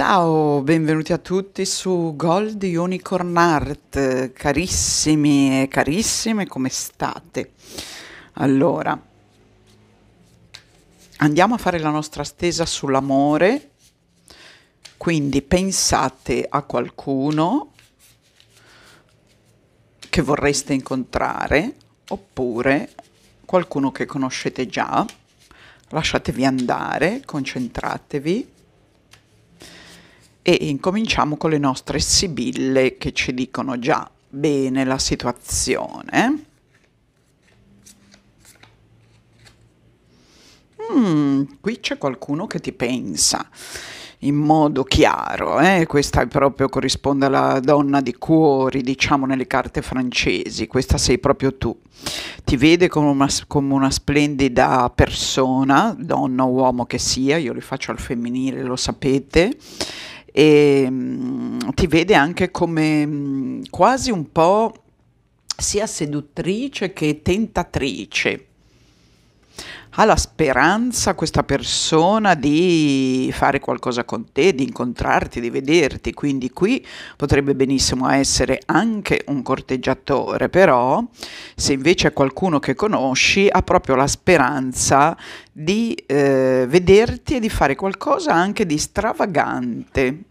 Ciao, benvenuti a tutti su Gold Unicorn Art, carissimi e carissime, come state? Allora, andiamo a fare la nostra stesa sull'amore, quindi pensate a qualcuno che vorreste incontrare oppure qualcuno che conoscete già, lasciatevi andare, concentratevi e incominciamo con le nostre sibille che ci dicono già bene la situazione. Mm, qui c'è qualcuno che ti pensa in modo chiaro, eh? questa proprio corrisponde alla donna di cuori, diciamo nelle carte francesi, questa sei proprio tu. Ti vede come una, come una splendida persona, donna o uomo che sia, io li faccio al femminile, lo sapete e mh, mm, ti vede anche come mh, mm, quasi un po' sia seduttrice che tentatrice. Ha la speranza questa persona di fare qualcosa con te, di incontrarti, di vederti, quindi qui potrebbe benissimo essere anche un corteggiatore, però se invece è qualcuno che conosci ha proprio la speranza di eh, vederti e di fare qualcosa anche di stravagante.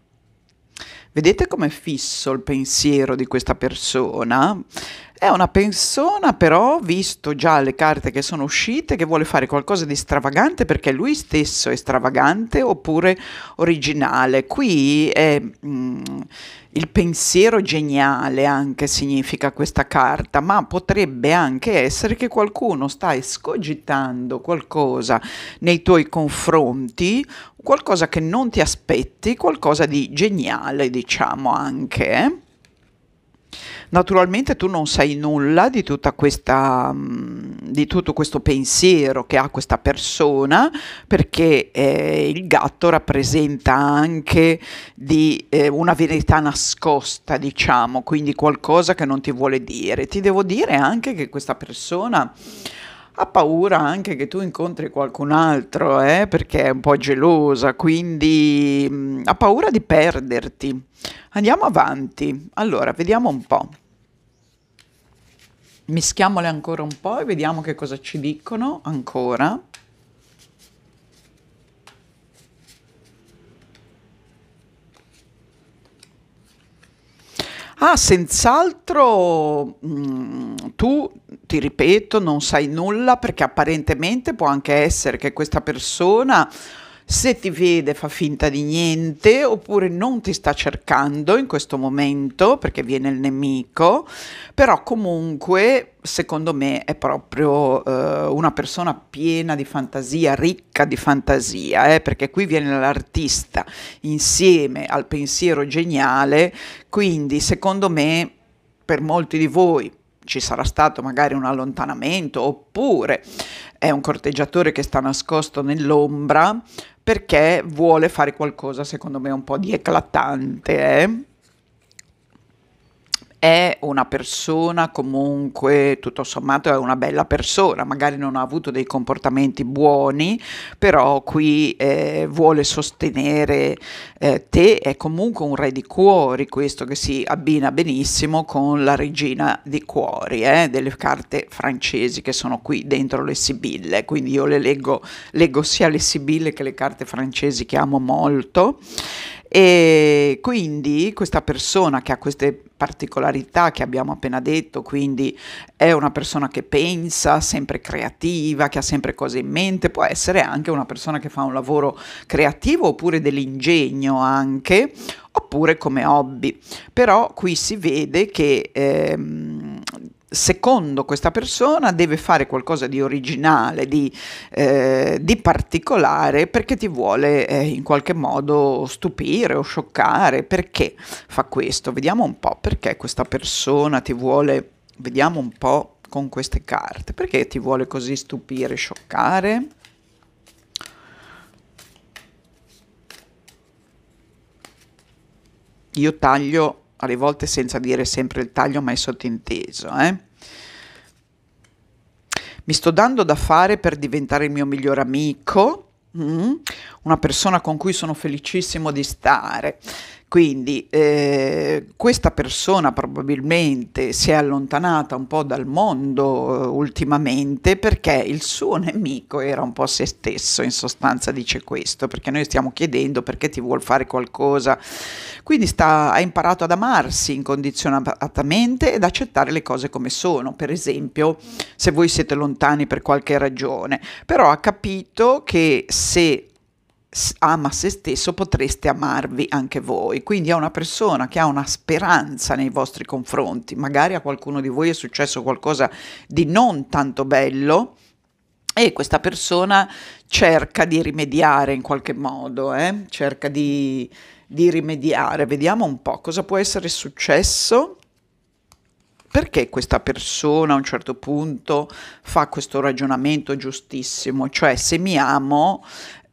Vedete com'è fisso il pensiero di questa persona? È una persona però, visto già le carte che sono uscite, che vuole fare qualcosa di stravagante perché lui stesso è stravagante oppure originale. Qui è... Mm, il pensiero geniale anche significa questa carta, ma potrebbe anche essere che qualcuno sta escogitando qualcosa nei tuoi confronti, qualcosa che non ti aspetti, qualcosa di geniale, diciamo anche. Eh. Naturalmente tu non sai nulla di, questa, mm, di, tutto questo pensiero che ha questa persona perché eh, il gatto rappresenta anche di, eh, una verità nascosta, diciamo, quindi qualcosa che non ti vuole dire. Ti devo dire anche che questa persona ha paura anche che tu incontri qualcun altro, eh, perché è un po' gelosa, quindi mh, mm, ha paura di perderti. Andiamo avanti. Allora, vediamo un po'. Mischiamole ancora un po' e vediamo che cosa ci dicono ancora. Ah, senz'altro mh, mm, tu, ti ripeto, non sai nulla perché apparentemente può anche essere che questa persona se ti vede fa finta di niente oppure non ti sta cercando in questo momento perché viene il nemico, però comunque secondo me è proprio eh, una persona piena di fantasia, ricca di fantasia, eh, perché qui viene l'artista insieme al pensiero geniale, quindi secondo me per molti di voi ci sarà stato magari un allontanamento oppure è un corteggiatore che sta nascosto nell'ombra, perché vuole fare qualcosa secondo me un po' di eclatante. Eh? è una persona comunque, tutto sommato, è una bella persona, magari non ha avuto dei comportamenti buoni, però qui eh, vuole sostenere eh, te, è comunque un re di cuori, questo che si abbina benissimo con la regina di cuori, eh, delle carte francesi che sono qui dentro le Sibille, quindi io le leggo, leggo sia le Sibille che le carte francesi che amo molto. E quindi questa persona che ha queste particolarità che abbiamo appena detto, quindi è una persona che pensa, sempre creativa, che ha sempre cose in mente, può essere anche una persona che fa un lavoro creativo oppure dell'ingegno anche, oppure come hobby. Però qui si vede che... Ehm, secondo questa persona deve fare qualcosa di originale, di, eh, di particolare perché ti vuole eh, in qualche modo stupire o scioccare. Perché fa questo? Vediamo un po' perché questa persona ti vuole, vediamo un po' con queste carte, perché ti vuole così stupire, scioccare? Io taglio alle volte senza dire sempre il taglio, ma è sottinteso. Eh? Mi sto dando da fare per diventare il mio migliore amico, mm? una persona con cui sono felicissimo di stare. Quindi eh, questa persona probabilmente si è allontanata un po' dal mondo eh, ultimamente perché il suo nemico era un po' se stesso, in sostanza dice questo, perché noi stiamo chiedendo perché ti vuol fare qualcosa. Quindi sta, ha imparato ad amarsi incondizionatamente ed accettare le cose come sono, per esempio se voi siete lontani per qualche ragione, però ha capito che se ama se stesso potreste amarvi anche voi. Quindi è una persona che ha una speranza nei vostri confronti. Magari a qualcuno di voi è successo qualcosa di non tanto bello e questa persona cerca di rimediare in qualche modo, eh? cerca di, di rimediare. Vediamo un po' cosa può essere successo perché questa persona a un certo punto fa questo ragionamento giustissimo, cioè se mi amo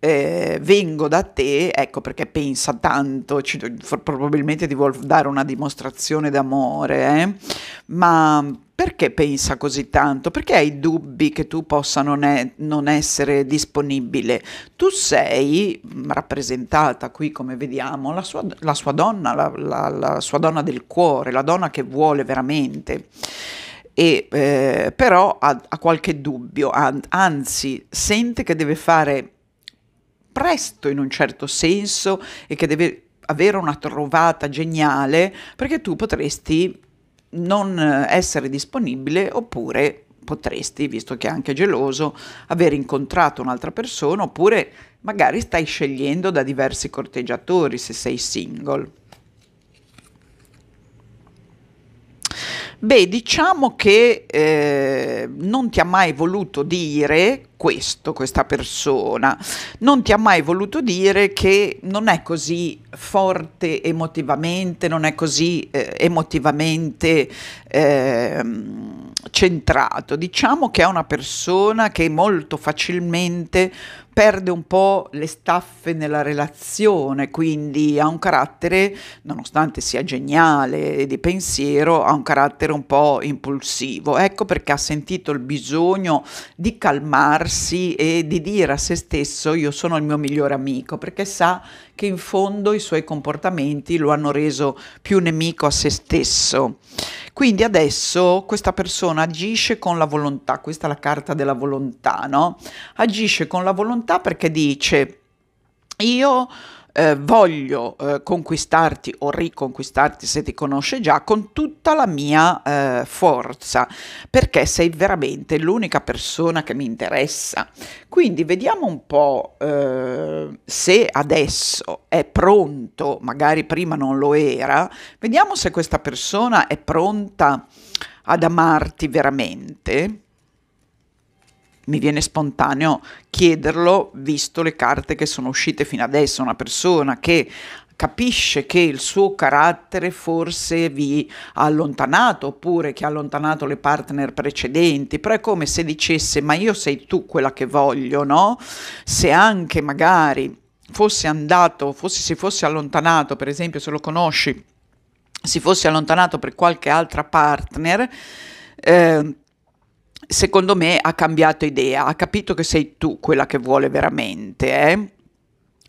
eh, vengo da te, ecco perché pensa tanto, ci, probabilmente ti vuol dare una dimostrazione d'amore, eh? ma perché pensa così tanto? Perché hai dubbi che tu possa non, è, non, essere disponibile? Tu sei rappresentata qui, come vediamo, la sua, la sua donna, la, la, la, sua donna del cuore, la donna che vuole veramente. E, eh, però ha, ha qualche dubbio, anzi sente che deve fare presto in un certo senso e che deve avere una trovata geniale perché tu potresti non eh, essere disponibile oppure potresti, visto che è anche geloso, aver incontrato un'altra persona oppure magari stai scegliendo da diversi corteggiatori se sei single. Beh, diciamo che eh, non ti ha mai voluto dire questo, questa persona, non ti ha mai voluto dire che non è così forte emotivamente, non è così eh, emotivamente eh, centrato. Diciamo che è una persona che molto facilmente perde un po' le staffe nella relazione, quindi ha un carattere, nonostante sia geniale di pensiero, ha un carattere un po' impulsivo. Ecco perché ha sentito il bisogno di calmarsi e di dire a se stesso io sono il mio migliore amico, perché sa che in fondo i suoi comportamenti lo hanno reso più nemico a se stesso. Quindi adesso questa persona agisce con la volontà, questa è la carta della volontà, no? Agisce con la volontà perché dice io eh, voglio eh, conquistarti o riconquistarti se ti conosce già con tutta la mia eh, forza, perché sei veramente l'unica persona che mi interessa. Quindi vediamo un po' eh, se adesso è pronto, magari prima non lo era, vediamo se questa persona è pronta ad amarti veramente mi viene spontaneo chiederlo, visto le carte che sono uscite fino adesso, una persona che capisce che il suo carattere forse vi ha allontanato oppure che ha allontanato le partner precedenti, però è come se dicesse ma io sei tu quella che voglio, no? Se anche magari fosse andato, fosse, si fosse allontanato, per esempio se lo conosci, si fosse allontanato per qualche altra partner, eh, secondo me ha cambiato idea, ha capito che sei tu quella che vuole veramente. Eh?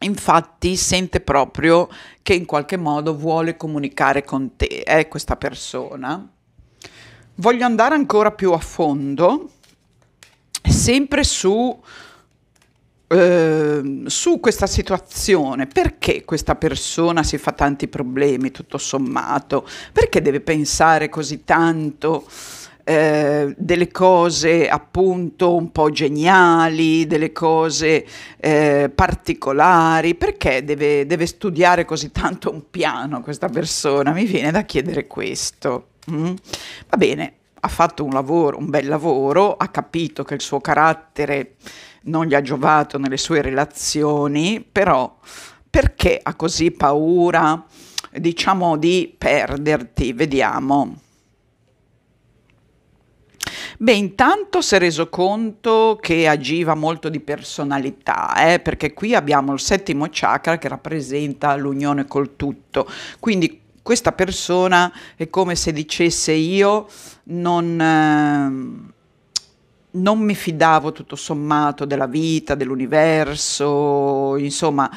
Infatti sente proprio che in qualche modo vuole comunicare con te, eh, questa persona. Voglio andare ancora più a fondo, sempre su, eh, su questa situazione. Perché questa persona si fa tanti problemi, tutto sommato? Perché deve pensare così tanto? Eh, delle cose appunto un po' geniali, delle cose eh, particolari, perché deve, deve, studiare così tanto un piano questa persona? Mi viene da chiedere questo. Mm? Va bene, ha fatto un lavoro, un bel lavoro, ha capito che il suo carattere non gli ha giovato nelle sue relazioni, però perché ha così paura, diciamo, di perderti? Vediamo. Beh, intanto si è reso conto che agiva molto di personalità, eh, perché qui abbiamo il settimo chakra che rappresenta l'unione col tutto. Quindi questa persona è come se dicesse io non... Eh, non mi fidavo tutto sommato della vita, dell'universo, insomma,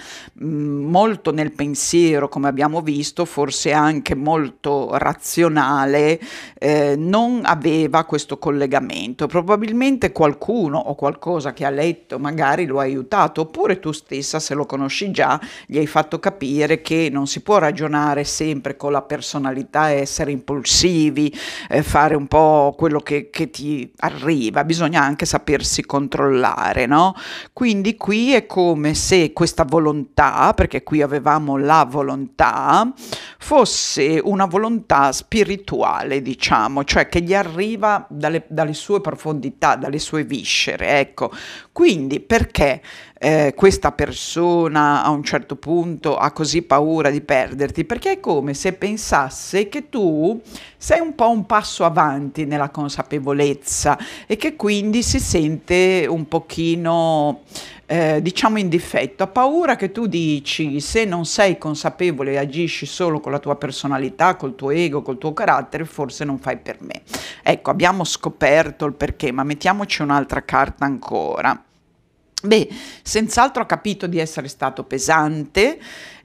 mm, molto nel pensiero, come abbiamo visto, forse anche molto razionale, eh, non aveva questo collegamento. Probabilmente qualcuno o qualcosa che ha letto magari lo ha aiutato, oppure tu stessa, se lo conosci già, gli hai fatto capire che non si può ragionare sempre con la personalità, essere impulsivi, eh, fare un po' quello che, che ti arriva, bisogna bisogna anche sapersi controllare, no? Quindi qui è come se questa volontà, perché qui avevamo la volontà, fosse una volontà spirituale, diciamo, cioè che gli arriva dalle, dalle sue profondità, dalle sue viscere, ecco. Quindi perché? eh, questa persona a un certo punto ha così paura di perderti, perché è come se pensasse che tu sei un po' un passo avanti nella consapevolezza e che quindi si sente un pochino... Eh, diciamo in difetto, ha paura che tu dici se non sei consapevole e agisci solo con la tua personalità, col tuo ego, col tuo carattere, forse non fai per me. Ecco, abbiamo scoperto il perché, ma mettiamoci un'altra carta ancora. Beh, senz'altro ha capito di essere stato pesante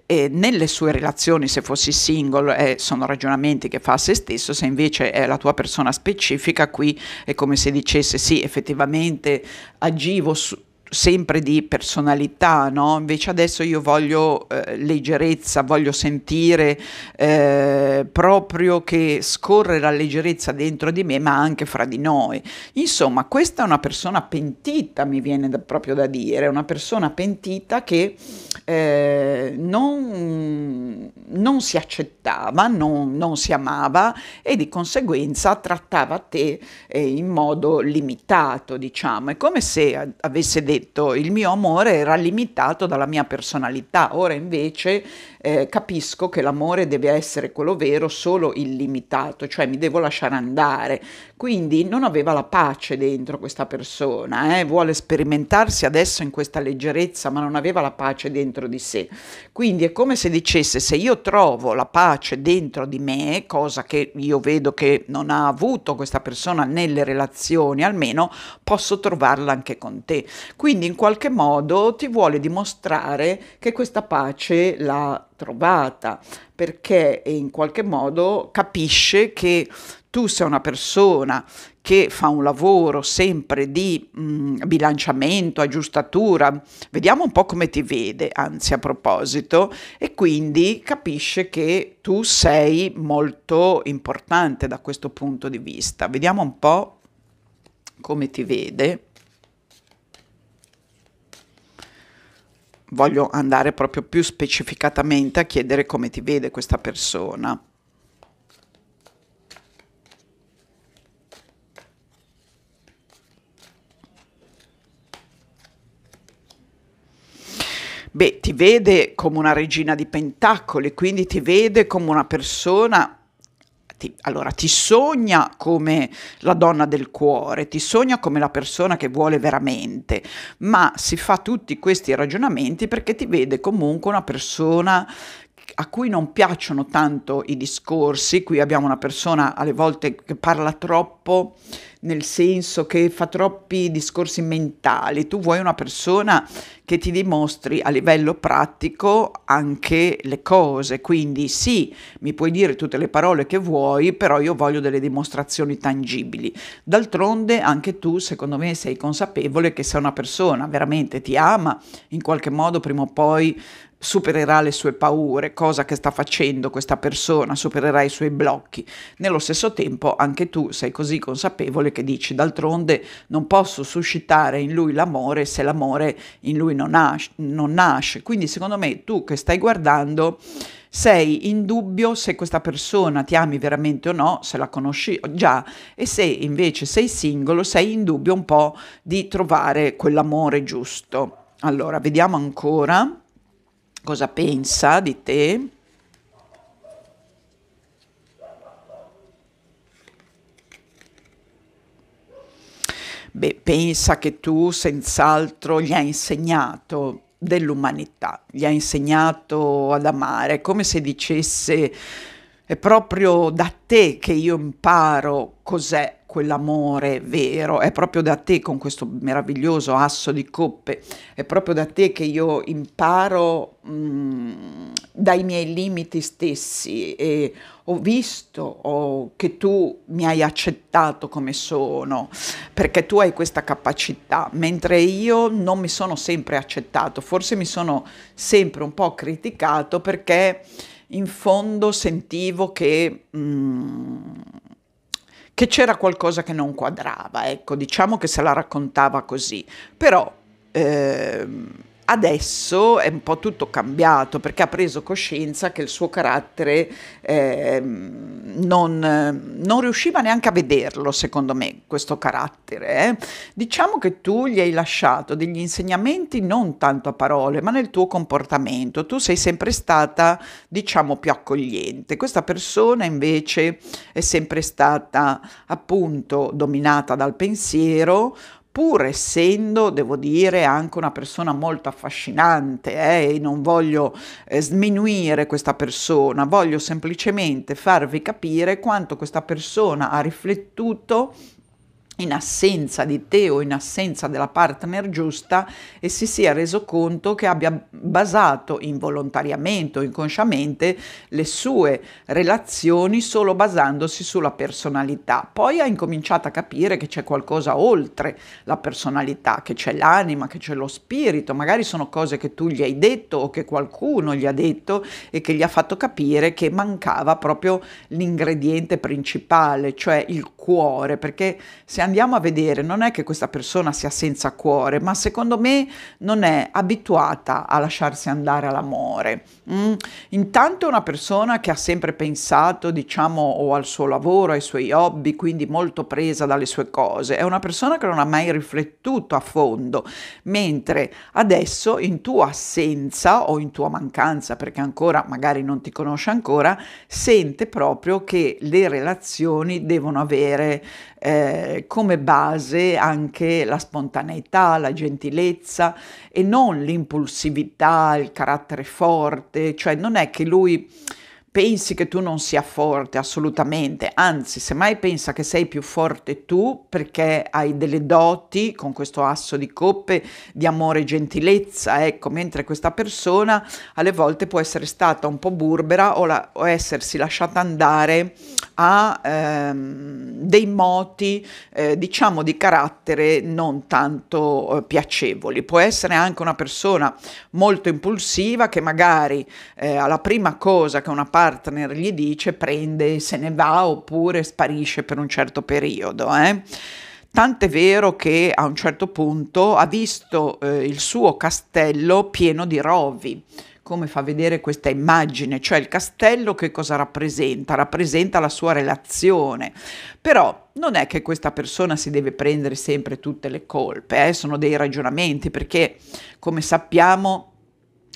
e nelle sue relazioni, se fossi single, eh, sono ragionamenti che fa a se stesso, se invece è la tua persona specifica, qui è come se dicesse sì, effettivamente agivo su, sempre di personalità, no? invece adesso io voglio eh, leggerezza, voglio sentire eh, proprio che scorre la leggerezza dentro di me ma anche fra di noi. Insomma, questa è una persona pentita, mi viene da, proprio da dire, una persona pentita che eh, non, non, si accettava, non, non, si amava e di conseguenza trattava te eh, in modo limitato, diciamo. È come se avesse detto detto il mio amore era limitato dalla mia personalità, ora invece eh, capisco che l'amore deve essere quello vero, solo illimitato, cioè mi devo lasciare andare. Quindi non aveva la pace dentro questa persona, eh? vuole sperimentarsi adesso in questa leggerezza, ma non aveva la pace dentro di sé. Quindi è come se dicesse se io trovo la pace dentro di me, cosa che io vedo che non ha avuto questa persona nelle relazioni almeno, posso trovarla anche con te. Quindi in qualche modo ti vuole dimostrare che questa pace la trovata, perché in qualche modo capisce che tu sei una persona che fa un lavoro sempre di mh, bilanciamento, aggiustatura, vediamo un po' come ti vede, anzi a proposito, e quindi capisce che tu sei molto importante da questo punto di vista. Vediamo un po' come ti vede. voglio andare proprio più specificatamente a chiedere come ti vede questa persona. Beh, ti vede come una regina di pentacoli, quindi ti vede come una persona aperti. Allora ti sogna come la donna del cuore, ti sogna come la persona che vuole veramente, ma si fa tutti questi ragionamenti perché ti vede comunque una persona a cui non piacciono tanto i discorsi, qui abbiamo una persona alle volte che parla troppo, nel senso che fa troppi discorsi mentali, tu vuoi una persona che ti dimostri a livello pratico anche le cose, quindi sì, mi puoi dire tutte le parole che vuoi, però io voglio delle dimostrazioni tangibili. D'altronde anche tu, secondo me, sei consapevole che se una persona veramente ti ama, in qualche modo prima o poi supererà le sue paure, cosa che sta facendo questa persona, supererà i suoi blocchi. Nello stesso tempo anche tu sei così consapevole che dici d'altronde non posso suscitare in lui l'amore se l'amore in lui non, nasce. Non nasce. Quindi secondo me tu che stai guardando sei in dubbio se questa persona ti ami veramente o no, se la conosci già, e se invece sei singolo sei in dubbio un po' di trovare quell'amore giusto. Allora, vediamo ancora cosa pensa di te. Beh, pensa che tu senz'altro gli hai insegnato dell'umanità, gli hai insegnato ad amare, come se dicesse è proprio da te che io imparo cos'è quell'amore vero, è proprio da te con questo meraviglioso asso di coppe, è proprio da te che io imparo mh, mm, dai miei limiti stessi e ho visto oh, che tu mi hai accettato come sono, perché tu hai questa capacità, mentre io non mi sono sempre accettato, forse mi sono sempre un po' criticato perché in fondo sentivo che... Mh, mm, che c'era qualcosa che non quadrava, ecco, diciamo che se la raccontava così, però... Ehm, adesso è un po' tutto cambiato perché ha preso coscienza che il suo carattere eh, non, non, riusciva neanche a vederlo, secondo me, questo carattere. Eh. Diciamo che tu gli hai lasciato degli insegnamenti non tanto a parole, ma nel tuo comportamento. Tu sei sempre stata, diciamo, più accogliente. Questa persona invece è sempre stata appunto dominata dal pensiero, pur essendo, devo dire, anche una persona molto affascinante eh, e non voglio eh, sminuire questa persona, voglio semplicemente farvi capire quanto questa persona ha riflettuto in assenza di te o in assenza della partner giusta e si sia reso conto che abbia basato involontariamente o inconsciamente le sue relazioni solo basandosi sulla personalità. Poi ha incominciato a capire che c'è qualcosa oltre la personalità, che c'è l'anima, che c'è lo spirito, magari sono cose che tu gli hai detto o che qualcuno gli ha detto e che gli ha fatto capire che mancava proprio l'ingrediente principale, cioè il cuore, perché se andiamo a vedere non è che questa persona sia senza cuore, ma secondo me non è abituata a lasciarsi andare all'amore. Mm? Intanto è una persona che ha sempre pensato, diciamo, o al suo lavoro, ai suoi hobby, quindi molto presa dalle sue cose, è una persona che non ha mai riflettuto a fondo, mentre adesso in tua assenza o in tua mancanza, perché ancora magari non ti conosce ancora, sente proprio che le relazioni devono avere avere eh, come base anche la spontaneità, la gentilezza e non l'impulsività, il carattere forte, cioè non è che lui pensi che tu non sia forte assolutamente, anzi semmai pensa che sei più forte tu perché hai delle doti con questo asso di coppe di amore e gentilezza, ecco, mentre questa persona alle volte può essere stata un po' burbera o, la, o essersi lasciata andare a ehm, dei moti eh, diciamo di carattere non tanto eh, piacevoli. Può essere anche una persona molto impulsiva che magari eh, alla prima cosa che una parte partner gli dice prende, se ne va oppure sparisce per un certo periodo. Eh? Tant'è vero che a un certo punto ha visto eh, il suo castello pieno di rovi come fa vedere questa immagine, cioè il castello che cosa rappresenta? Rappresenta la sua relazione. Però non è che questa persona si deve prendere sempre tutte le colpe, eh? sono dei ragionamenti perché come sappiamo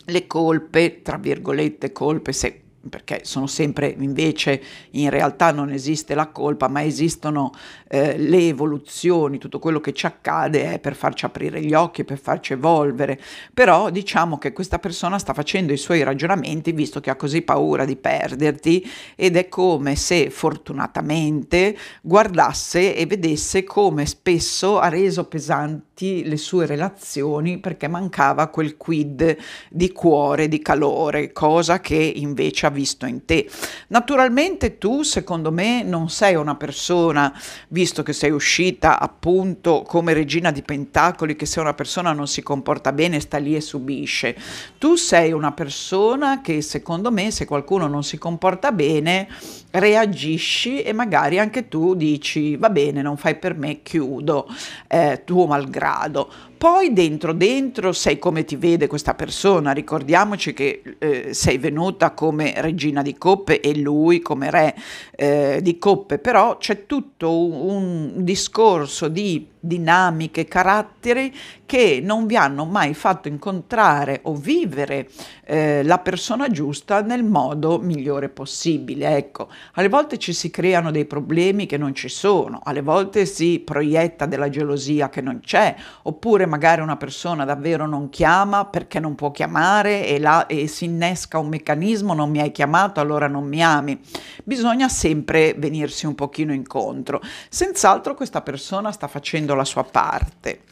le colpe, tra virgolette colpe, se perché sono sempre invece in realtà non esiste la colpa, ma esistono eh, le evoluzioni, tutto quello che ci accade è per farci aprire gli occhi, per farci evolvere, però diciamo che questa persona sta facendo i suoi ragionamenti visto che ha così paura di perderti ed è come se fortunatamente guardasse e vedesse come spesso ha reso pesanti le sue relazioni perché mancava quel quid di cuore, di calore, cosa che invece ha visto in te. Naturalmente tu, secondo me, non sei una persona, visto che sei uscita appunto come regina di pentacoli, che se una persona non si comporta bene sta lì e subisce. Tu sei una persona che, secondo me, se qualcuno non si comporta bene, reagisci e magari anche tu dici va bene, non fai per me, chiudo, eh, tuo malgrado poi dentro dentro sei come ti vede questa persona, ricordiamoci che eh, sei venuta come regina di coppe e lui come re eh, di coppe, però c'è tutto un, un discorso di dinamiche, caratteri che non vi hanno mai fatto incontrare o vivere eh, la persona giusta nel modo migliore possibile. Ecco, alle volte ci si creano dei problemi che non ci sono, alle volte si proietta della gelosia che non c'è, oppure magari una persona davvero non chiama perché non può chiamare e, la, e si innesca un meccanismo, non mi hai chiamato, allora non mi ami. Bisogna sempre venirsi un pochino incontro. Senz'altro questa persona sta facendo la sua parte.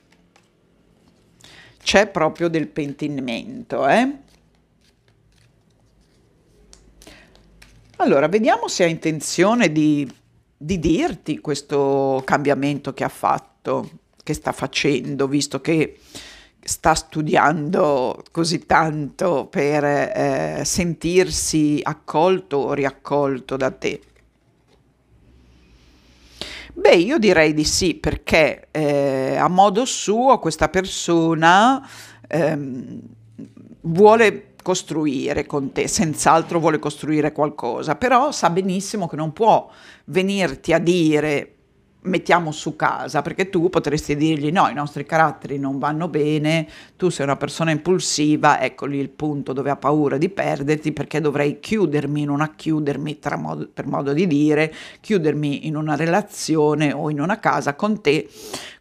C'è proprio del pentimento, eh? Allora, vediamo se ha intenzione di, di dirti questo cambiamento che ha fatto, che sta facendo, visto che sta studiando così tanto per eh, sentirsi accolto o riaccolto da te. Beh, io direi di sì, perché eh, a modo suo questa persona ehm, vuole costruire con te, senz'altro vuole costruire qualcosa, però sa benissimo che non può venirti a dire mettiamo su casa, perché tu potresti dirgli no, i nostri caratteri non vanno bene, tu sei una persona impulsiva, ecco lì il punto dove ha paura di perderti perché dovrei chiudermi, non acchiudermi modo, per modo di dire, chiudermi in una relazione o in una casa con te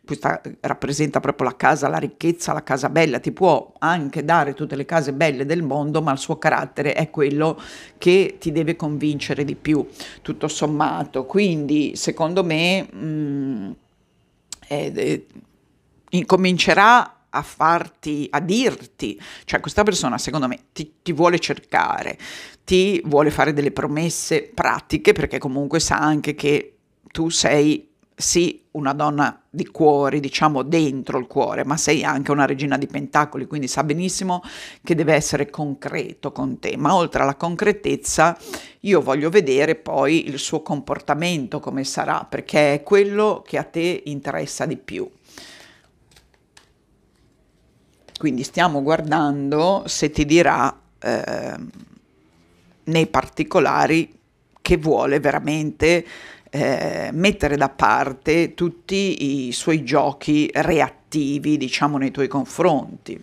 questa rappresenta proprio la casa, la ricchezza, la casa bella, ti può anche dare tutte le case belle del mondo, ma il suo carattere è quello che ti deve convincere di più, tutto sommato. Quindi, secondo me, mh, mm, eh, è, eh, è, incomincerà a farti, a dirti, cioè questa persona secondo me ti, ti, vuole cercare, ti vuole fare delle promesse pratiche perché comunque sa anche che tu sei sì una donna di cuori, diciamo dentro il cuore, ma sei anche una regina di pentacoli, quindi sa benissimo che deve essere concreto con te, ma oltre alla concretezza io voglio vedere poi il suo comportamento come sarà, perché è quello che a te interessa di più. Quindi stiamo guardando se ti dirà eh, nei particolari che vuole veramente eh, mettere da parte tutti i suoi giochi reattivi, diciamo, nei tuoi confronti.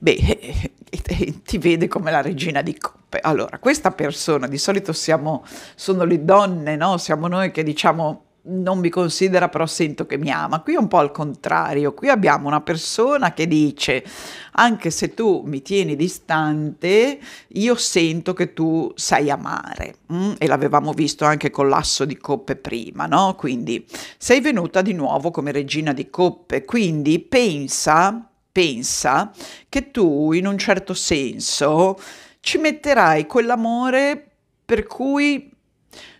Beh, eh, eh, eh, ti vede come la regina di coppe. Allora, questa persona, di solito siamo, sono le donne, no? Siamo noi che diciamo non mi considera, però sento che mi ama. Qui è un po' al contrario, qui abbiamo una persona che dice, anche se tu mi tieni distante, io sento che tu sai amare. Mm? E l'avevamo visto anche con l'asso di coppe prima, no? Quindi sei venuta di nuovo come regina di coppe, quindi pensa, pensa che tu in un certo senso ci metterai quell'amore per cui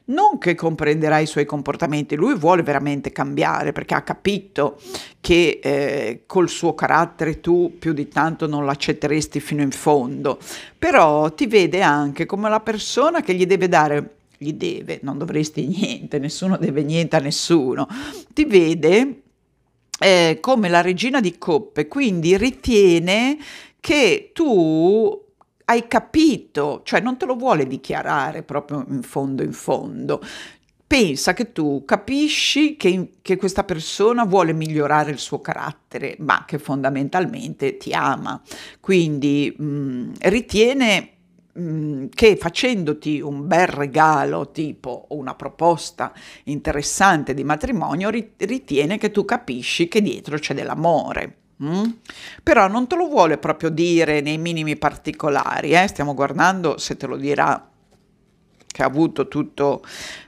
non che comprenderà i suoi comportamenti, lui vuole veramente cambiare perché ha capito che eh, col suo carattere tu più di tanto non l'accetteresti fino in fondo, però ti vede anche come la persona che gli deve dare gli deve, non dovresti niente, nessuno deve niente a nessuno, ti vede eh, come la regina di coppe, quindi ritiene che tu hai capito, cioè non te lo vuole dichiarare proprio in fondo in fondo. Pensa che tu capisci che, che questa persona vuole migliorare il suo carattere, ma che fondamentalmente ti ama. Quindi mh, mm, ritiene mm, che facendoti un bel regalo tipo una proposta interessante di matrimonio ritiene che tu capisci che dietro c'è dell'amore. Mm? Però non te lo vuole proprio dire nei minimi particolari, eh? stiamo guardando se te lo dirà che ha avuto tutto,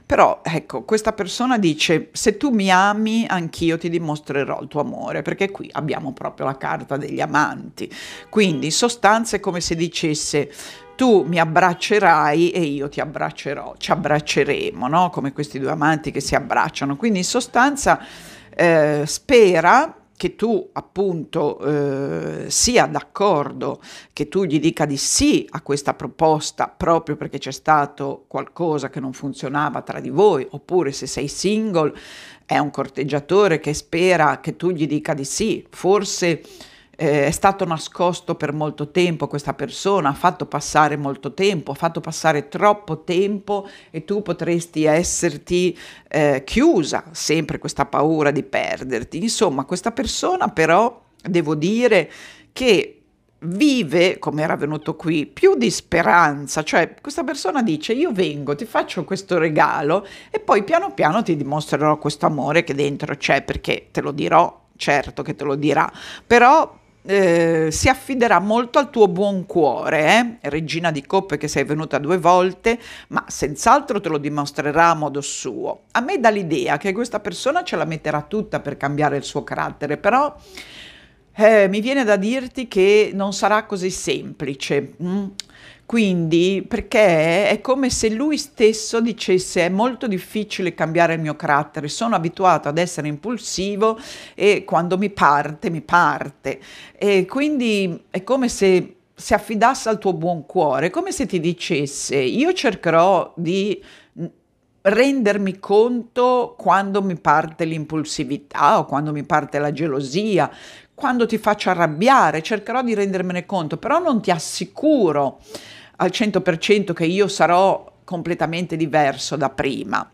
però ecco, questa persona dice se tu mi ami anch'io ti dimostrerò il tuo amore, perché qui abbiamo proprio la carta degli amanti, quindi in sostanza è come se dicesse tu mi abbraccerai e io ti abbraccerò, ci abbracceremo, no? come questi due amanti che si abbracciano, quindi in sostanza eh, spera che tu appunto eh, sia d'accordo, che tu gli dica di sì a questa proposta proprio perché c'è stato qualcosa che non funzionava tra di voi, oppure se sei single è un corteggiatore che spera che tu gli dica di sì, forse eh, è stato nascosto per molto tempo questa persona, ha fatto passare molto tempo, ha fatto passare troppo tempo e tu potresti esserti eh, chiusa, sempre questa paura di perderti. Insomma, questa persona però, devo dire che vive, come era venuto qui, più di speranza, cioè questa persona dice io vengo, ti faccio questo regalo e poi piano piano ti dimostrerò questo amore che dentro c'è, perché te lo dirò, certo che te lo dirà, però eh, si affiderà molto al tuo buon cuore, eh? regina di coppe che sei venuta due volte, ma senz'altro te lo dimostrerà a modo suo. A me dà l'idea che questa persona ce la metterà tutta per cambiare il suo carattere, però eh, mi viene da dirti che non sarà così semplice. Mm? Quindi, perché è come se lui stesso dicesse è molto difficile cambiare il mio carattere, sono abituato ad essere impulsivo e quando mi parte, mi parte. E quindi è come se si affidasse al tuo buon cuore, come se ti dicesse io cercherò di mm, rendermi conto quando mi parte l'impulsività o quando mi parte la gelosia, quando ti faccio arrabbiare, cercherò di rendermene conto, però non ti assicuro al 100% che io sarò completamente diverso da prima.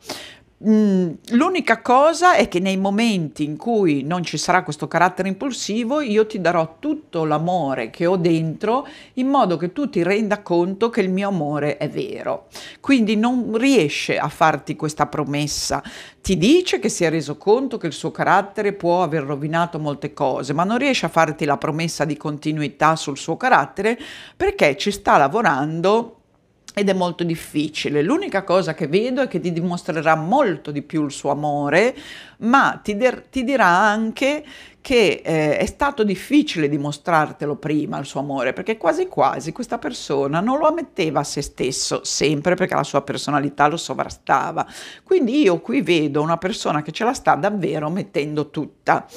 Mm, l'unica cosa è che nei momenti in cui non ci sarà questo carattere impulsivo, io ti darò tutto l'amore che ho dentro in modo che tu ti renda conto che il mio amore è vero. Quindi non riesce a farti questa promessa. Ti dice che si è reso conto che il suo carattere può aver rovinato molte cose, ma non riesce a farti la promessa di continuità sul suo carattere perché ci sta lavorando ed è molto difficile. L'unica cosa che vedo è che ti dimostrerà molto di più il suo amore, ma ti, der- ti dirà anche che eh, è stato difficile dimostrartelo prima il suo amore, perché quasi quasi questa persona non lo ammetteva a se stesso sempre perché la sua personalità lo sovrastava. Quindi io qui vedo una persona che ce la sta davvero mettendo tutta.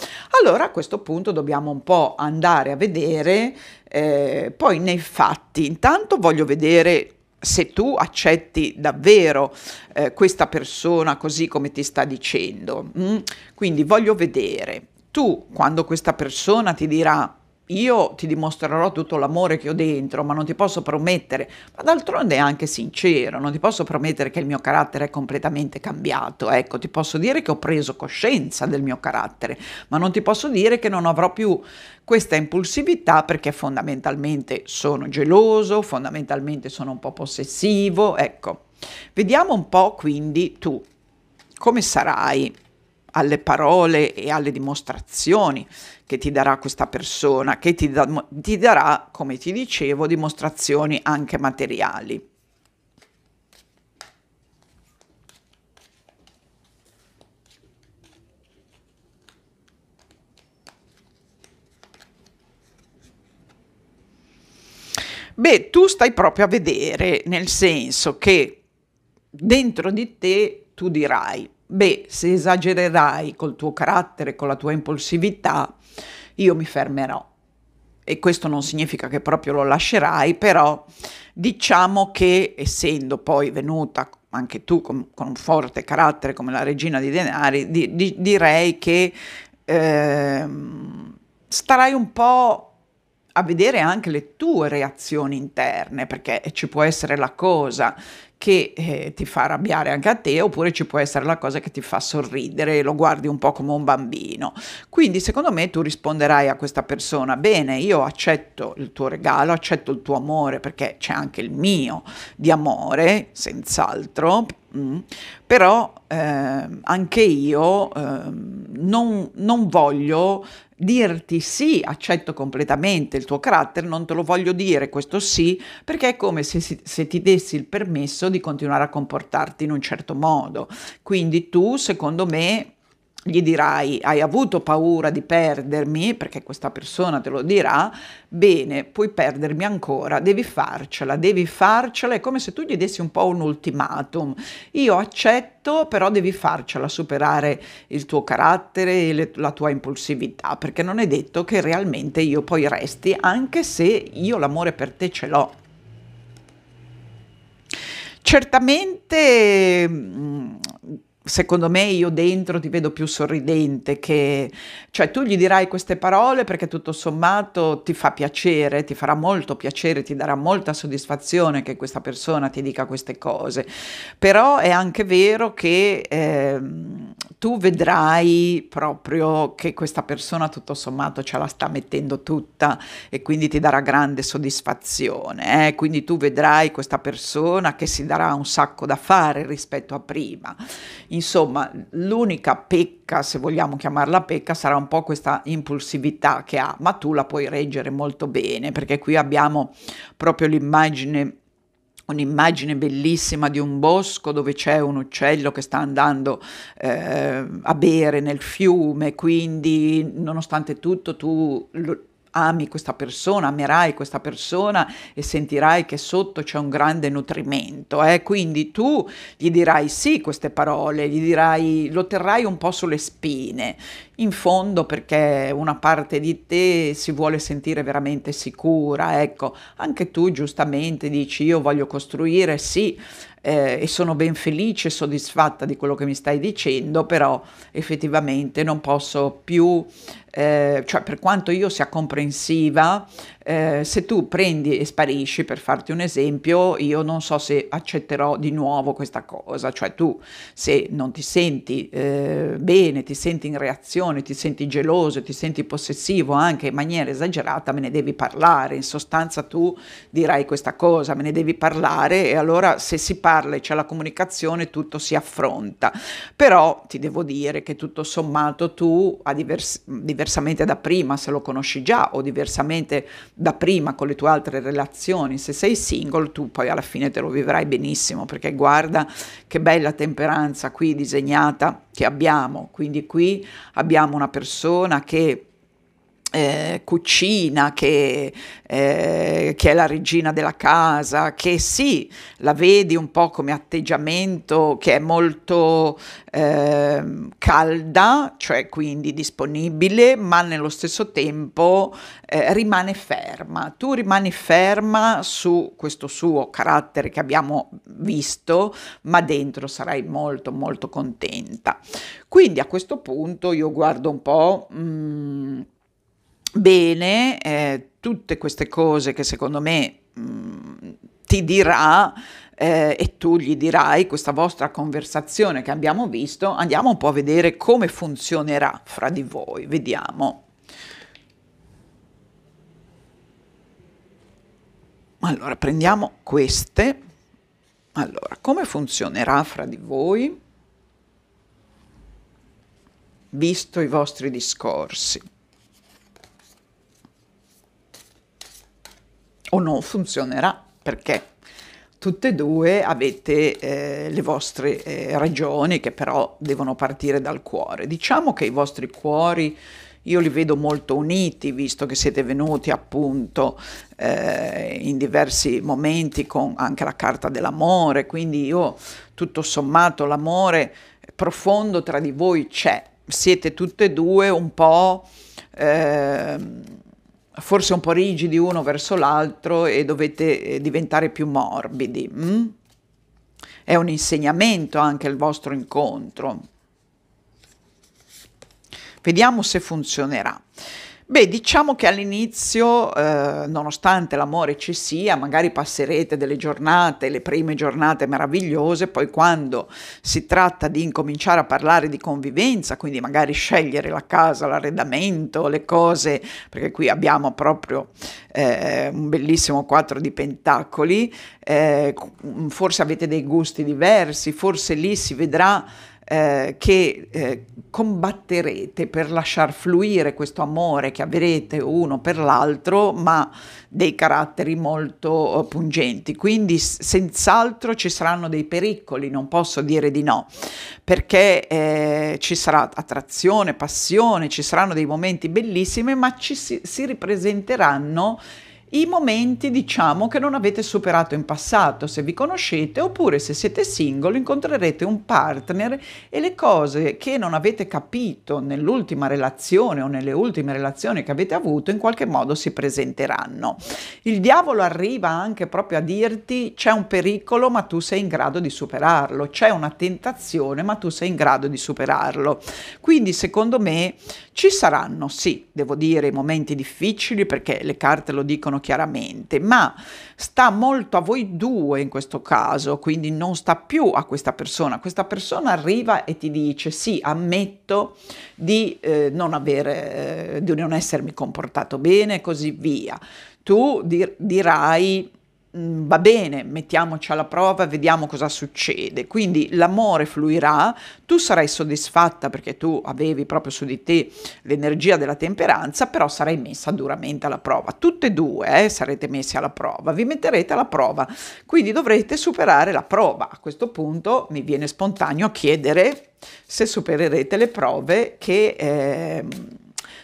Allora a questo punto dobbiamo un po' andare a vedere eh, poi nei fatti. Intanto voglio vedere se tu accetti davvero eh, questa persona così come ti sta dicendo. Mm? Quindi voglio vedere, tu quando questa persona ti dirà io ti dimostrerò tutto l'amore che ho dentro, ma non ti posso promettere, ma d'altronde è anche sincero, non ti posso promettere che il mio carattere è completamente cambiato, ecco, ti posso dire che ho preso coscienza del mio carattere, ma non ti posso dire che non avrò più questa impulsività perché fondamentalmente sono geloso, fondamentalmente sono un po' possessivo, ecco. Vediamo un po' quindi tu come sarai alle parole e alle dimostrazioni che ti darà questa persona, che ti, da, ti darà, come ti dicevo, dimostrazioni anche materiali. Beh, tu stai proprio a vedere, nel senso che dentro di te tu dirai, beh, se esagererai col tuo carattere, con la tua impulsività, io mi fermerò. E questo non significa che proprio lo lascerai, però diciamo che essendo poi venuta anche tu con, con un forte carattere come la regina di denari, di, di, direi che eh, starai un po' a vedere anche le tue reazioni interne, perché ci può essere la cosa che eh, ti fa arrabbiare anche a te, oppure ci può essere la cosa che ti fa sorridere, lo guardi un po' come un bambino. Quindi secondo me tu risponderai a questa persona, bene, io accetto il tuo regalo, accetto il tuo amore, perché c'è anche il mio di amore, senz'altro, Mm. Però eh, anche io eh, non, non, voglio dirti sì, accetto completamente il tuo carattere, non te lo voglio dire questo sì, perché è come se, se ti dessi il permesso di continuare a comportarti in un certo modo. Quindi tu, secondo me, gli dirai hai avuto paura di perdermi, perché questa persona te lo dirà, bene, puoi perdermi ancora, devi farcela, devi farcela, è come se tu gli dessi un po' un ultimatum, io accetto, però devi farcela superare il tuo carattere e le, la tua impulsività, perché non è detto che realmente io poi resti, anche se io l'amore per te ce l'ho. Certamente... Mh, mm, secondo me io dentro ti vedo più sorridente, che, cioè tu gli dirai queste parole perché tutto sommato ti fa piacere, ti farà molto piacere, ti darà molta soddisfazione che questa persona ti dica queste cose, però è anche vero che... Eh, tu vedrai proprio che questa persona tutto sommato ce la sta mettendo tutta e quindi ti darà grande soddisfazione. Eh? Quindi tu vedrai questa persona che si darà un sacco da fare rispetto a prima. Insomma, l'unica pecca, se vogliamo chiamarla pecca, sarà un po' questa impulsività che ha, ma tu la puoi reggere molto bene perché qui abbiamo proprio l'immagine un'immagine bellissima di un bosco dove c'è un uccello che sta andando eh, a bere nel fiume, quindi nonostante tutto tu lo, ami questa persona, amerai questa persona e sentirai che sotto c'è un grande nutrimento. Eh? Quindi tu gli dirai sì queste parole, gli dirai, lo terrai un po' sulle spine, in fondo perché una parte di te si vuole sentire veramente sicura. Ecco, anche tu giustamente dici io voglio costruire sì eh, e sono ben felice e soddisfatta di quello che mi stai dicendo, però effettivamente non posso più, eh, cioè per quanto io sia comprensiva, eh, se tu prendi e sparisci, per farti un esempio, io non so se accetterò di nuovo questa cosa, cioè tu se non ti senti eh, bene, ti senti in reazione, ti senti geloso, ti senti possessivo anche in maniera esagerata, me ne devi parlare, in sostanza tu dirai questa cosa, me ne devi parlare e allora se si parla e c'è la comunicazione tutto si affronta. Però ti devo dire che tutto sommato tu, divers- diversamente da prima, se lo conosci già o diversamente da prima con le tue altre relazioni, se sei single tu poi alla fine te lo vivrai benissimo perché guarda che bella temperanza qui disegnata che abbiamo, quindi qui abbiamo una persona che eh, cucina, che, eh, che, è la regina della casa, che sì, la vedi un po' come atteggiamento che è molto eh, calda, cioè quindi disponibile, ma nello stesso tempo eh, rimane ferma. Tu rimani ferma su questo suo carattere che abbiamo visto, ma dentro sarai molto molto contenta. Quindi a questo punto io guardo un po'... Mh, mm, bene eh, tutte queste cose che secondo me mh, mm, ti dirà eh, e tu gli dirai questa vostra conversazione che abbiamo visto, andiamo un po' a vedere come funzionerà fra di voi, vediamo. Allora, prendiamo queste. Allora, come funzionerà fra di voi? Visto i vostri discorsi. o non funzionerà perché tutte e due avete eh, le vostre eh, ragioni che però devono partire dal cuore. Diciamo che i vostri cuori io li vedo molto uniti, visto che siete venuti appunto eh, in diversi momenti con anche la carta dell'amore, quindi io tutto sommato l'amore profondo tra di voi c'è, siete tutte e due un po' ehm, forse un po' rigidi uno verso l'altro e dovete eh, diventare più morbidi. Hm? È un insegnamento anche il vostro incontro. Vediamo se funzionerà. Beh, diciamo che all'inizio, eh, nonostante l'amore ci sia, magari passerete delle giornate, le prime giornate meravigliose, poi quando si tratta di incominciare a parlare di convivenza, quindi magari scegliere la casa, l'arredamento, le cose, perché qui abbiamo proprio eh, un bellissimo quadro di pentacoli, eh, forse avete dei gusti diversi, forse lì si vedrà eh, che eh, combatterete per lasciar fluire questo amore che avrete uno per l'altro, ma dei caratteri molto eh, pungenti. Quindi senz'altro ci saranno dei pericoli, non posso dire di no, perché eh, ci sarà attrazione, passione, ci saranno dei momenti bellissimi, ma ci si, si ripresenteranno i momenti diciamo che non avete superato in passato se vi conoscete oppure se siete single incontrerete un partner e le cose che non avete capito nell'ultima relazione o nelle ultime relazioni che avete avuto in qualche modo si presenteranno. Il diavolo arriva anche proprio a dirti c'è un pericolo ma tu sei in grado di superarlo, c'è una tentazione ma tu sei in grado di superarlo. Quindi secondo me ci saranno sì, devo dire, i momenti difficili perché le carte lo dicono chiaramente, ma sta molto a voi due in questo caso, quindi non sta più a questa persona. Questa persona arriva e ti dice sì, ammetto di eh, non avere, eh, di non essermi comportato bene e così via. Tu dir- dirai Mm, va bene, mettiamoci alla prova, vediamo cosa succede. Quindi l'amore fluirà, tu sarai soddisfatta perché tu avevi proprio su di te l'energia della temperanza, però sarai messa duramente alla prova. Tutte e due eh, sarete messi alla prova, vi metterete alla prova, quindi dovrete superare la prova. A questo punto mi viene spontaneo chiedere se supererete le prove che... Eh,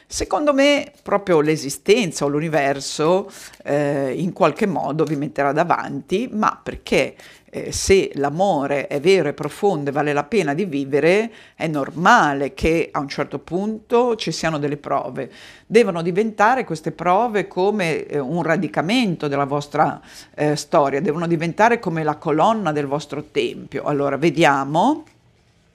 Secondo me proprio l'esistenza o l'universo eh, in qualche modo vi metterà davanti, ma perché eh, se l'amore è vero e profondo e vale la pena di vivere, è normale che a un certo punto ci siano delle prove. Devono diventare queste prove come eh, un radicamento della vostra eh, storia, devono diventare come la colonna del vostro tempio. Allora, vediamo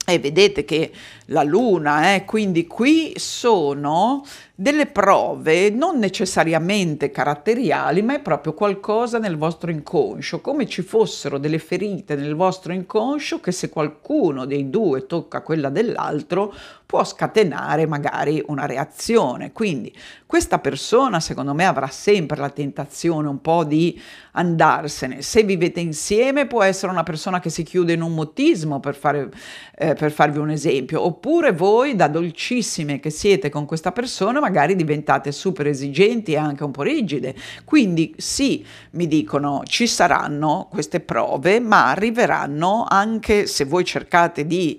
e vedete che la luna, eh? quindi qui sono delle prove non necessariamente caratteriali, ma è proprio qualcosa nel vostro inconscio, come ci fossero delle ferite nel vostro inconscio che se qualcuno dei due tocca quella dell'altro può scatenare magari una reazione. Quindi questa persona secondo me avrà sempre la tentazione un po' di andarsene. Se vivete insieme può essere una persona che si chiude in un mutismo per, fare, eh, per farvi un esempio, Oppure voi, da dolcissime che siete con questa persona, magari diventate super esigenti e anche un po' rigide. Quindi sì, mi dicono, ci saranno queste prove, ma arriveranno anche se voi cercate di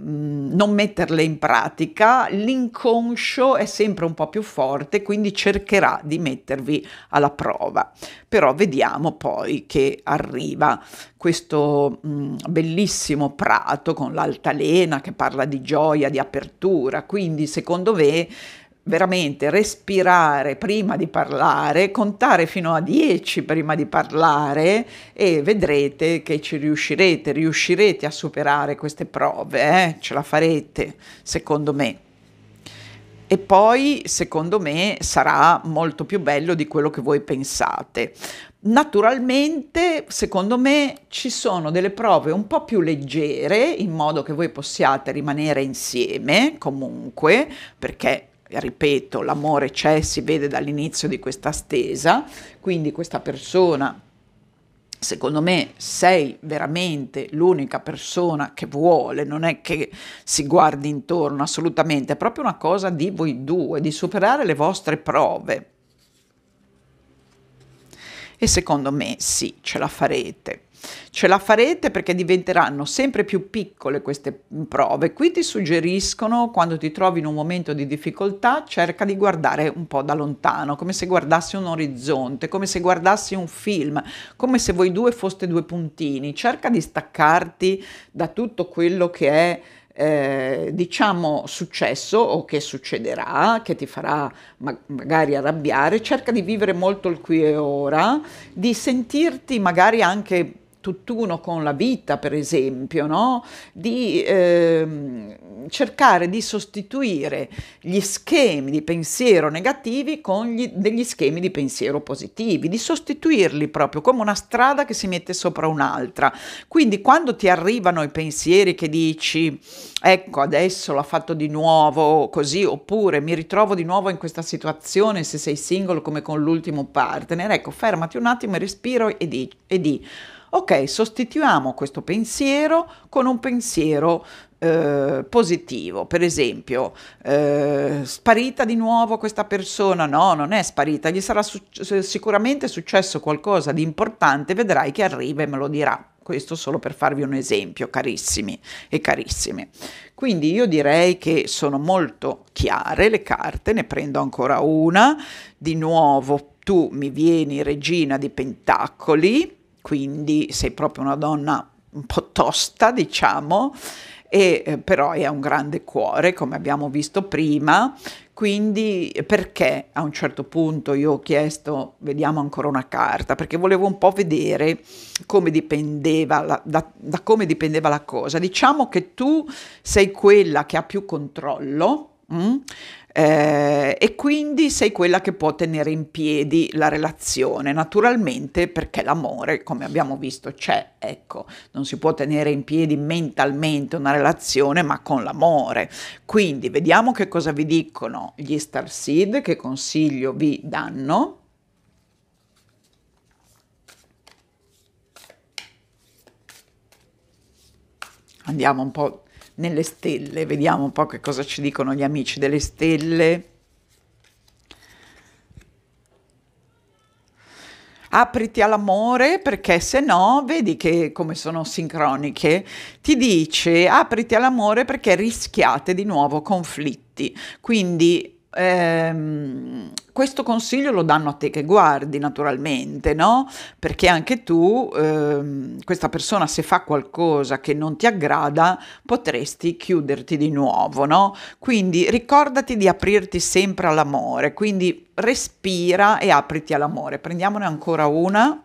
Mm, non metterle in pratica, l'inconscio è sempre un po' più forte, quindi cercherà di mettervi alla prova. Però vediamo poi che arriva questo mh, mm, bellissimo prato con l'altalena che parla di gioia, di apertura, quindi secondo me veramente respirare prima di parlare, contare fino a 10 prima di parlare e vedrete che ci riuscirete, riuscirete a superare queste prove, eh? ce la farete, secondo me. E poi, secondo me, sarà molto più bello di quello che voi pensate. Naturalmente, secondo me, ci sono delle prove un po' più leggere, in modo che voi possiate rimanere insieme comunque, perché ripeto, l'amore c'è, si vede dall'inizio di questa stesa, quindi questa persona, secondo me, sei veramente l'unica persona che vuole, non è che si guardi intorno assolutamente, è proprio una cosa di voi due, di superare le vostre prove. E secondo me sì, ce la farete. Ce la farete perché diventeranno sempre più piccole queste prove. Qui ti suggeriscono, quando ti trovi in un momento di difficoltà, cerca di guardare un po' da lontano, come se guardassi un orizzonte, come se guardassi un film, come se voi due foste due puntini. Cerca di staccarti da tutto quello che è... Eh, diciamo successo o che succederà, che ti farà ma- magari arrabbiare, cerca di vivere molto il qui e ora, di sentirti magari anche tutt'uno con la vita, per esempio, no? di eh, cercare di sostituire gli schemi di pensiero negativi con gli, degli schemi di pensiero positivi, di sostituirli proprio come una strada che si mette sopra un'altra. Quindi quando ti arrivano i pensieri che dici, ecco, adesso l'ho fatto di nuovo così, oppure mi ritrovo di nuovo in questa situazione se sei single come con l'ultimo partner, ecco, fermati un attimo e respiro e di, e di Ok, sostituiamo questo pensiero con un pensiero eh, positivo, per esempio, eh, sparita di nuovo questa persona? No, non è sparita, gli sarà suc- eh, sicuramente successo qualcosa di importante, vedrai che arriva e me lo dirà. Questo solo per farvi un esempio, carissimi e carissime. Quindi io direi che sono molto chiare le carte, ne prendo ancora una, di nuovo tu mi vieni regina di pentacoli, quindi sei proprio una donna un po' tosta, diciamo, e, eh, però hai un grande cuore, come abbiamo visto prima. Quindi eh, perché a un certo punto io ho chiesto, vediamo ancora una carta, perché volevo un po' vedere come dipendeva la, da, da come dipendeva la cosa. Diciamo che tu sei quella che ha più controllo. Mh? Mm? eh, e quindi sei quella che può tenere in piedi la relazione, naturalmente perché l'amore, come abbiamo visto, c'è, ecco, non si può tenere in piedi mentalmente una relazione ma con l'amore. Quindi vediamo che cosa vi dicono gli Star Seed, che consiglio vi danno. Andiamo un po' nelle stelle, vediamo un po' che cosa ci dicono gli amici delle stelle. apriti all'amore perché se no vedi che come sono sincroniche ti dice apriti all'amore perché rischiate di nuovo conflitti quindi Ehm, questo consiglio lo danno a te che guardi naturalmente, no? Perché anche tu, ehm, questa persona se fa qualcosa che non ti aggrada, potresti chiuderti di nuovo, no? Quindi ricordati di aprirti sempre all'amore, quindi respira e apriti all'amore. Prendiamone ancora una.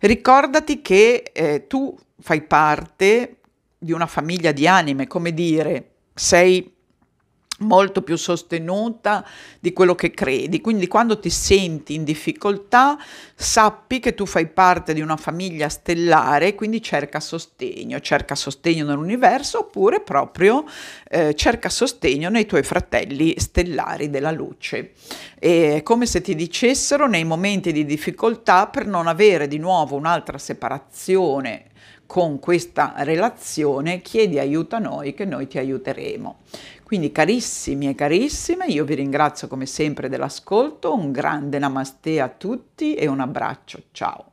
Ricordati che eh, tu fai parte di una famiglia di anime, come dire, sei molto più sostenuta di quello che credi. Quindi quando ti senti in difficoltà, sappi che tu fai parte di una famiglia stellare, quindi cerca sostegno, cerca sostegno nell'universo oppure proprio eh, cerca sostegno nei tuoi fratelli stellari della luce. è come se ti dicessero nei momenti di difficoltà per non avere di nuovo un'altra separazione con questa relazione, chiedi aiuto a noi che noi ti aiuteremo. Quindi carissimi e carissime, io vi ringrazio come sempre dell'ascolto, un grande namaste a tutti e un abbraccio, ciao!